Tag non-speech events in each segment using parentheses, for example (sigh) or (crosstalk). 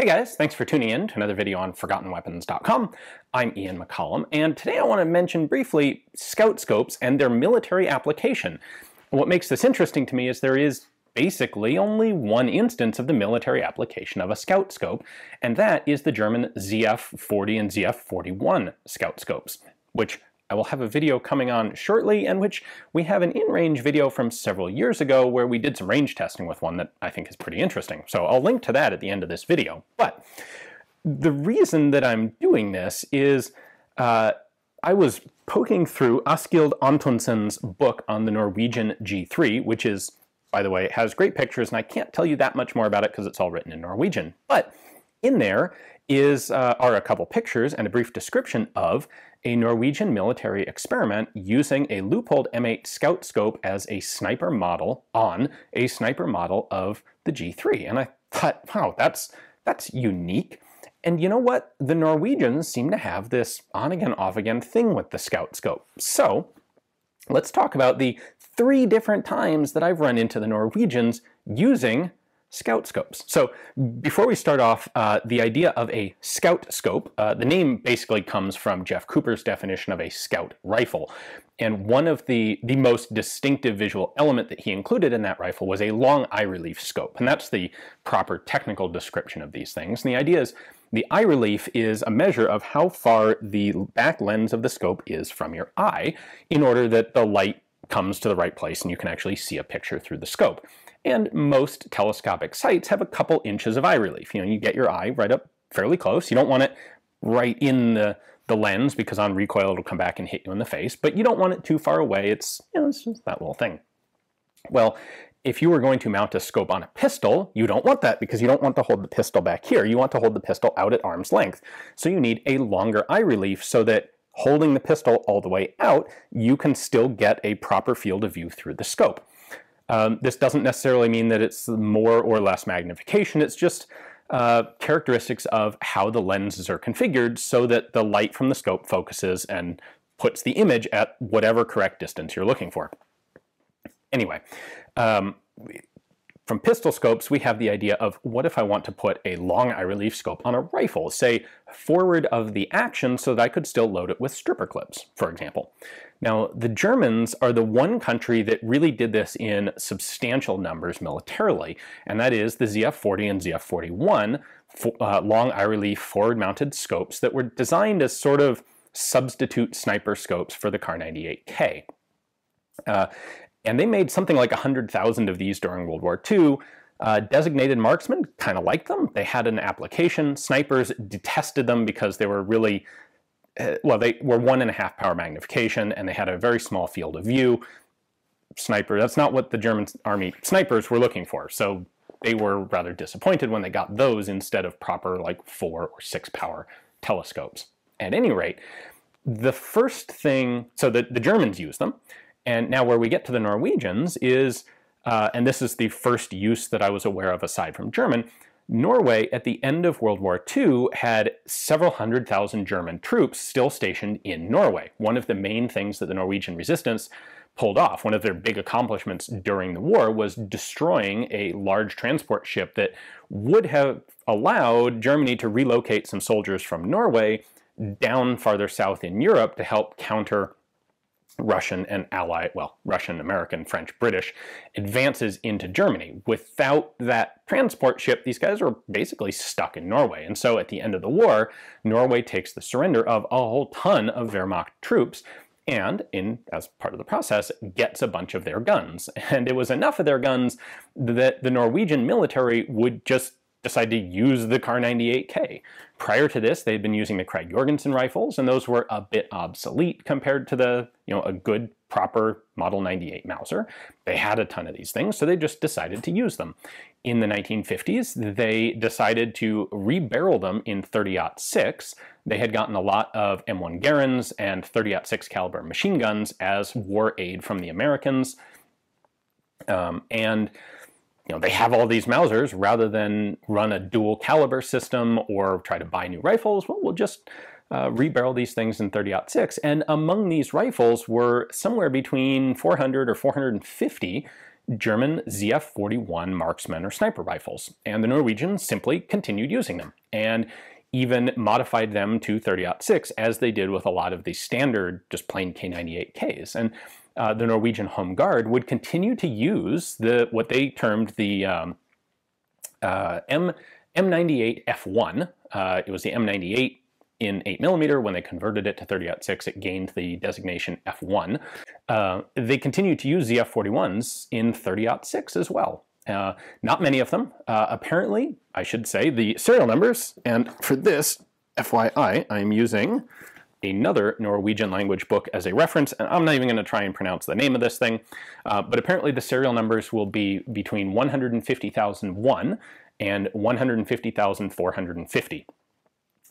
Hey guys, thanks for tuning in to another video on ForgottenWeapons.com. I'm Ian McCollum, and today I want to mention briefly scout scopes and their military application. what makes this interesting to me is there is basically only one instance of the military application of a scout scope, and that is the German ZF-40 and ZF-41 scout scopes, which I will have a video coming on shortly in which we have an in-range video from several years ago where we did some range testing with one that I think is pretty interesting. So I'll link to that at the end of this video. But the reason that I'm doing this is uh, I was poking through Askild Antonsen's book on the Norwegian G3, which is, by the way, it has great pictures, and I can't tell you that much more about it because it's all written in Norwegian. But in there is uh, are a couple pictures and a brief description of a Norwegian military experiment using a loopholed M8 scout scope as a sniper model on a sniper model of the G3. And I thought, wow, that's, that's unique. And you know what? The Norwegians seem to have this on again, off again thing with the scout scope. So let's talk about the three different times that I've run into the Norwegians using scout scopes. So before we start off, uh, the idea of a scout scope, uh, the name basically comes from Jeff Cooper's definition of a scout rifle. And one of the, the most distinctive visual element that he included in that rifle was a long eye relief scope. And that's the proper technical description of these things. And the idea is the eye relief is a measure of how far the back lens of the scope is from your eye in order that the light comes to the right place and you can actually see a picture through the scope and most telescopic sights have a couple inches of eye relief. You know, you get your eye right up fairly close. You don't want it right in the, the lens because on recoil it'll come back and hit you in the face, but you don't want it too far away. It's, you know, it's just that little thing. Well, if you were going to mount a scope on a pistol, you don't want that because you don't want to hold the pistol back here. You want to hold the pistol out at arm's length. So you need a longer eye relief so that holding the pistol all the way out, you can still get a proper field of view through the scope. Um, this doesn't necessarily mean that it's more or less magnification, it's just uh, characteristics of how the lenses are configured so that the light from the scope focuses and puts the image at whatever correct distance you're looking for. Anyway, um, from pistol scopes, we have the idea of what if I want to put a long eye relief scope on a rifle, say forward of the action so that I could still load it with stripper clips, for example. Now, the Germans are the one country that really did this in substantial numbers militarily, and that is the ZF-40 and ZF-41, uh, long eye relief forward-mounted scopes that were designed as sort of substitute sniper scopes for the Kar 98K. Uh, and they made something like 100,000 of these during World War II. Uh, designated marksmen kind of liked them. They had an application. Snipers detested them because they were really, uh, well, they were one and a half power magnification and they had a very small field of view. Sniper, that's not what the German army snipers were looking for. So they were rather disappointed when they got those instead of proper like four or six power telescopes. At any rate, the first thing, so the, the Germans used them. And now where we get to the Norwegians is, uh, and this is the first use that I was aware of aside from German, Norway at the end of World War II had several hundred thousand German troops still stationed in Norway. One of the main things that the Norwegian resistance pulled off, one of their big accomplishments during the war, was destroying a large transport ship that would have allowed Germany to relocate some soldiers from Norway down farther south in Europe to help counter Russian and ally, well, Russian, American, French, British, advances into Germany. Without that transport ship, these guys are basically stuck in Norway. And so at the end of the war, Norway takes the surrender of a whole ton of Wehrmacht troops and in as part of the process gets a bunch of their guns (laughs) and it was enough of their guns that the Norwegian military would just decided to use the Kar 98K. Prior to this, they had been using the Craig Jorgensen rifles, and those were a bit obsolete compared to the, you know, a good proper Model 98 Mauser. They had a ton of these things, so they just decided to use them. In the 1950s, they decided to rebarrel them in 30-06. They had gotten a lot of M1 Garands and 30-06 caliber machine guns as war aid from the Americans. Um, and you know, they have all these Mausers rather than run a dual caliber system or try to buy new rifles. Well, we'll just uh, rebarrel these things in 30-06. And among these rifles were somewhere between 400 or 450 German ZF-41 marksman or sniper rifles. And the Norwegians simply continued using them and even modified them to 30-06 as they did with a lot of the standard just plain K98Ks. And uh, the Norwegian Home Guard would continue to use the what they termed the um, uh, M M98 F1. Uh, it was the M98 in 8 millimeter. When they converted it to 30 it gained the designation F1. Uh, they continued to use the F41s in 30.6 as well. Uh, not many of them. Uh, apparently, I should say, the serial numbers, and for this, FYI, I'm using another Norwegian language book as a reference, and I'm not even going to try and pronounce the name of this thing, uh, but apparently the serial numbers will be between 150,001 and 150,450.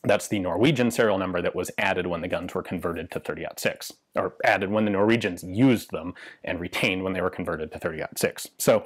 That's the Norwegian serial number that was added when the guns were converted to 30-06, or added when the Norwegians used them and retained when they were converted to 30-06. So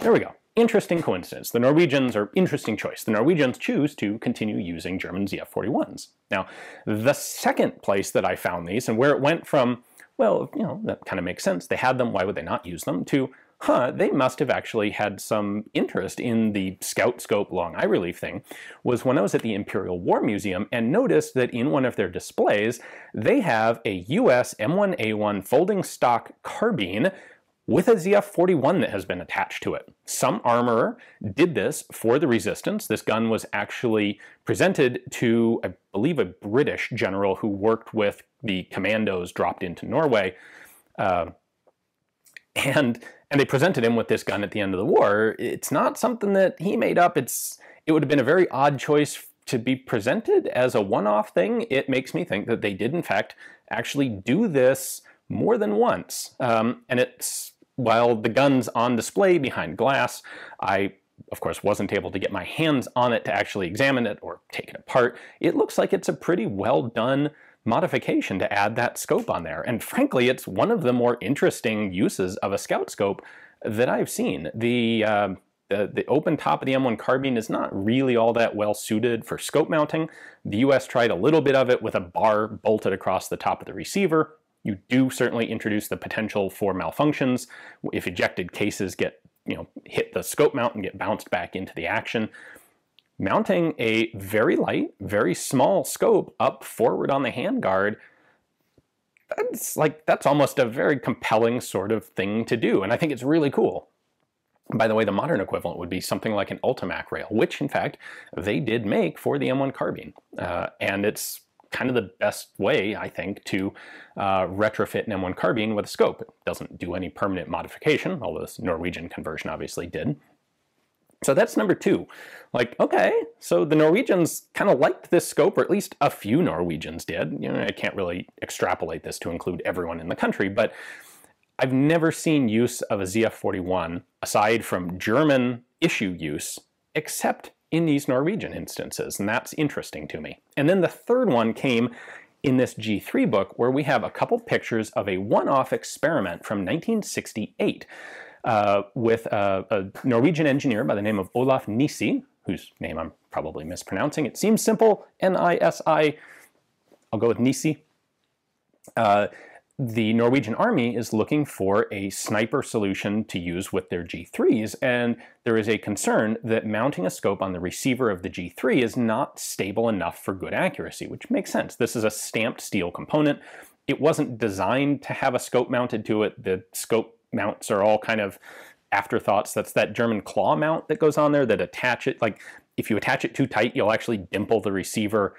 there we go. Interesting coincidence. The Norwegians are interesting choice. The Norwegians choose to continue using German ZF-41s. Now, the second place that I found these and where it went from, well, you know, that kind of makes sense. They had them, why would they not use them? To, huh, they must have actually had some interest in the scout scope long eye relief thing, was when I was at the Imperial War Museum and noticed that in one of their displays, they have a US M1A1 folding stock carbine with a ZF-41 that has been attached to it. Some armorer did this for the resistance. This gun was actually presented to, I believe, a British general who worked with the commandos dropped into Norway. Uh, and, and they presented him with this gun at the end of the war. It's not something that he made up. It's, it would have been a very odd choice to be presented as a one-off thing. It makes me think that they did, in fact, actually do this more than once. Um, and it's while the gun's on display behind glass, I of course wasn't able to get my hands on it to actually examine it or take it apart, it looks like it's a pretty well done modification to add that scope on there. And frankly, it's one of the more interesting uses of a scout scope that I've seen. The, uh, the, the open top of the M1 carbine is not really all that well suited for scope mounting. The US tried a little bit of it with a bar bolted across the top of the receiver, you do certainly introduce the potential for malfunctions. If ejected cases get, you know, hit the scope mount and get bounced back into the action. Mounting a very light, very small scope up forward on the handguard that's like that's almost a very compelling sort of thing to do and i think it's really cool by the way the modern equivalent would be something like an ultimac rail which in fact they did make for the m1 carbine uh, and it's kind of the best way, I think, to uh, retrofit an M1 carbine with a scope. It doesn't do any permanent modification, although this Norwegian conversion obviously did. So that's number two. Like, okay, so the Norwegians kind of liked this scope, or at least a few Norwegians did. You know, I can't really extrapolate this to include everyone in the country, but I've never seen use of a ZF-41 aside from German issue use, except in these Norwegian instances, and that's interesting to me. And then the third one came in this G3 book where we have a couple pictures of a one-off experiment from 1968 uh, with a, a Norwegian engineer by the name of Olaf Nisi, whose name I'm probably mispronouncing. It seems simple, N-I-S-I, I'll go with Nisi. Uh, the Norwegian army is looking for a sniper solution to use with their G3s, and there is a concern that mounting a scope on the receiver of the G3 is not stable enough for good accuracy, which makes sense. This is a stamped steel component. It wasn't designed to have a scope mounted to it. The scope mounts are all kind of afterthoughts. That's that German claw mount that goes on there that attach it. Like if you attach it too tight, you'll actually dimple the receiver.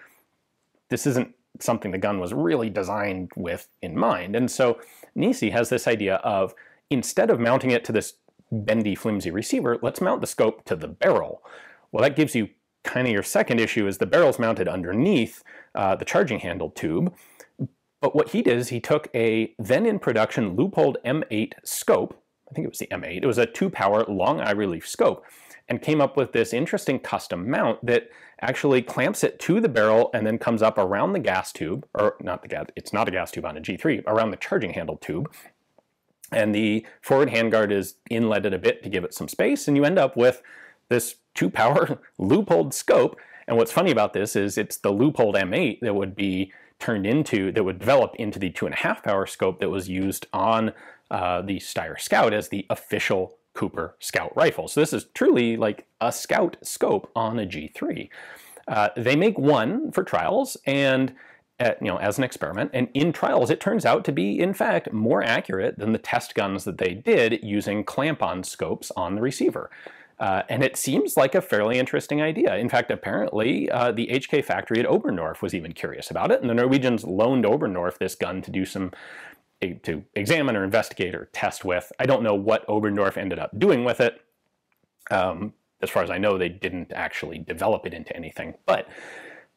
This isn't something the gun was really designed with in mind. And so Nisi has this idea of instead of mounting it to this bendy, flimsy receiver, let's mount the scope to the barrel. Well, that gives you kind of your second issue is the barrel's mounted underneath uh, the charging handle tube. But what he did is he took a then in production Leupold M8 scope, I think it was the M8, it was a two power long eye relief scope, and came up with this interesting custom mount that actually clamps it to the barrel and then comes up around the gas tube, or not the gas, it's not a gas tube on a G3, around the charging handle tube. And the forward handguard is inletted a bit to give it some space, and you end up with this two power (laughs) loophole scope. And what's funny about this is it's the loophole M8 that would be turned into, that would develop into the two and a half power scope that was used on uh, the Steyr Scout as the official Cooper Scout rifle. So this is truly like a Scout scope on a G3. Uh, they make one for trials and uh, you know, as an experiment, and in trials it turns out to be, in fact, more accurate than the test guns that they did using clamp-on scopes on the receiver. Uh, and it seems like a fairly interesting idea. In fact, apparently, uh, the HK factory at Oberndorf was even curious about it, and the Norwegians loaned Oberndorf this gun to do some to examine or investigate or test with. I don't know what Oberndorf ended up doing with it. Um, as far as I know, they didn't actually develop it into anything. But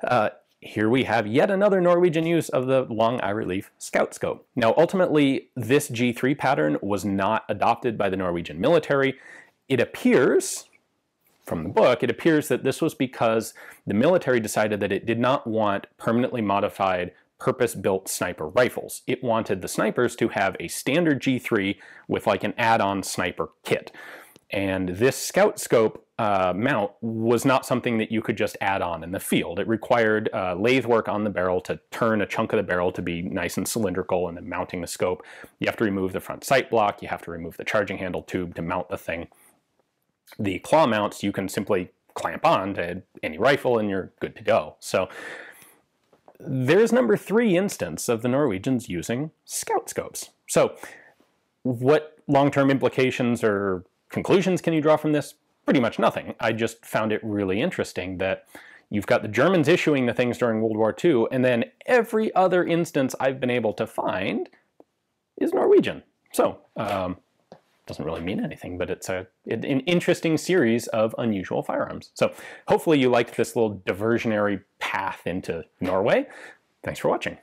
uh, here we have yet another Norwegian use of the long eye relief scout scope. Now, ultimately, this G3 pattern was not adopted by the Norwegian military. It appears, from the book, it appears that this was because the military decided that it did not want permanently modified purpose-built sniper rifles. It wanted the snipers to have a standard G3 with like an add-on sniper kit. And this scout scope uh, mount was not something that you could just add on in the field. It required uh, lathe work on the barrel to turn a chunk of the barrel to be nice and cylindrical and then mounting the scope. You have to remove the front sight block, you have to remove the charging handle tube to mount the thing. The claw mounts you can simply clamp on to any rifle and you're good to go. So there's number three instance of the Norwegians using scout scopes. So what long-term implications or conclusions can you draw from this? Pretty much nothing. I just found it really interesting that you've got the Germans issuing the things during World War II, and then every other instance I've been able to find is Norwegian. So um, doesn't really mean anything, but it's a, an interesting series of unusual firearms. So hopefully you liked this little diversionary path into Norway. Thanks for watching.